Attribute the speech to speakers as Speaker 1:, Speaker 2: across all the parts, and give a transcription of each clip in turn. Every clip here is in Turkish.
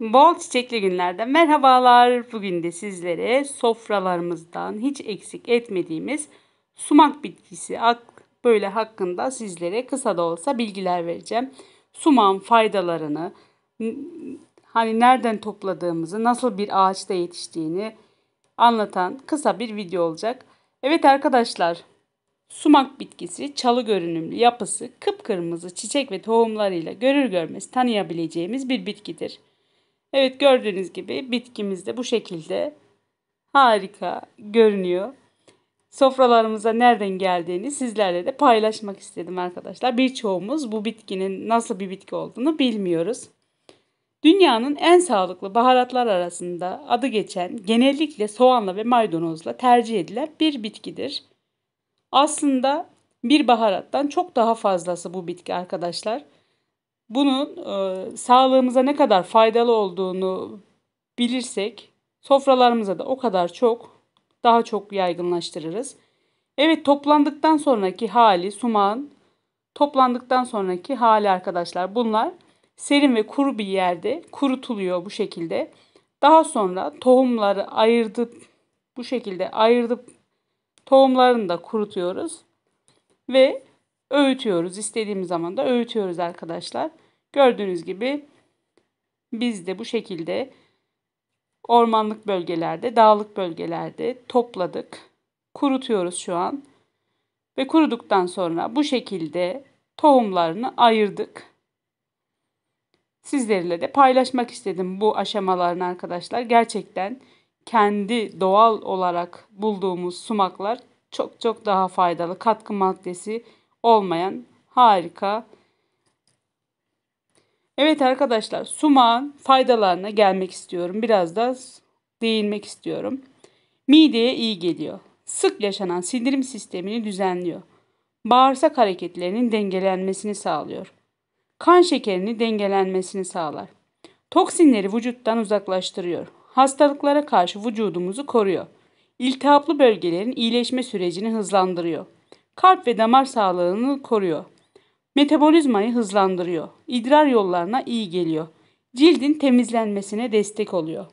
Speaker 1: Bol çiçekli günlerde merhabalar. Bugün de sizlere sofralarımızdan hiç eksik etmediğimiz sumak bitkisi böyle hakkında sizlere kısa da olsa bilgiler vereceğim. Sumağın faydalarını, hani nereden topladığımızı, nasıl bir ağaçta yetiştiğini anlatan kısa bir video olacak. Evet arkadaşlar, sumak bitkisi çalı görünümlü yapısı, kıpkırmızı çiçek ve tohumlarıyla görür görmez tanıyabileceğimiz bir bitkidir. Evet gördüğünüz gibi bitkimiz de bu şekilde harika görünüyor. Sofralarımıza nereden geldiğini sizlerle de paylaşmak istedim arkadaşlar. Birçoğumuz bu bitkinin nasıl bir bitki olduğunu bilmiyoruz. Dünyanın en sağlıklı baharatlar arasında adı geçen genellikle soğanla ve maydanozla tercih edilen bir bitkidir. Aslında bir baharattan çok daha fazlası bu bitki arkadaşlar bunun e, sağlığımıza ne kadar faydalı olduğunu bilirsek sofralarımıza da o kadar çok daha çok yaygınlaştırırız. Evet toplandıktan sonraki hali sumağın toplandıktan sonraki hali arkadaşlar bunlar serin ve kuru bir yerde kurutuluyor bu şekilde. Daha sonra tohumları ayırdıp bu şekilde ayırdıp tohumlarını da kurutuyoruz ve öğütüyoruz. İstediğimiz zaman da öğütüyoruz arkadaşlar. Gördüğünüz gibi biz de bu şekilde ormanlık bölgelerde, dağlık bölgelerde topladık. Kurutuyoruz şu an. Ve kuruduktan sonra bu şekilde tohumlarını ayırdık. Sizlerle de paylaşmak istedim bu aşamalarını arkadaşlar. Gerçekten kendi doğal olarak bulduğumuz sumaklar çok çok daha faydalı. Katkı maddesi olmayan harika. Evet arkadaşlar sumağın faydalarına gelmek istiyorum. Biraz da değinmek istiyorum. Mideye iyi geliyor. Sık yaşanan sindirim sistemini düzenliyor. Bağırsak hareketlerinin dengelenmesini sağlıyor. Kan şekerini dengelenmesini sağlar. Toksinleri vücuttan uzaklaştırıyor. Hastalıklara karşı vücudumuzu koruyor. İltihaplı bölgelerin iyileşme sürecini hızlandırıyor kalp ve damar sağlığını koruyor. Metabolizmayı hızlandırıyor. İdrar yollarına iyi geliyor. Cildin temizlenmesine destek oluyor.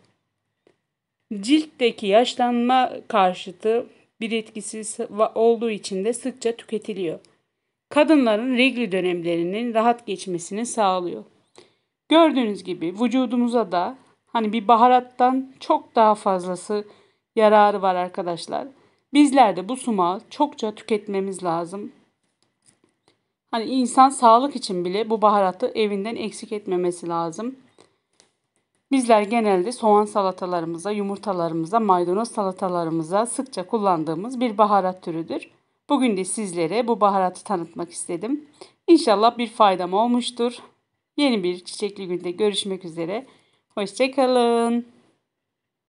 Speaker 1: Ciltteki yaşlanma karşıtı bir etkisi olduğu için de sıkça tüketiliyor. Kadınların regl dönemlerinin rahat geçmesini sağlıyor. Gördüğünüz gibi vücudumuza da hani bir baharattan çok daha fazlası yararı var arkadaşlar. Bizler de bu sumağı çokça tüketmemiz lazım. Hani insan sağlık için bile bu baharatı evinden eksik etmemesi lazım. Bizler genelde soğan salatalarımıza, yumurtalarımıza, maydanoz salatalarımıza sıkça kullandığımız bir baharat türüdür. Bugün de sizlere bu baharatı tanıtmak istedim. İnşallah bir faydam olmuştur. Yeni bir çiçekli günde görüşmek üzere. Hoşçakalın.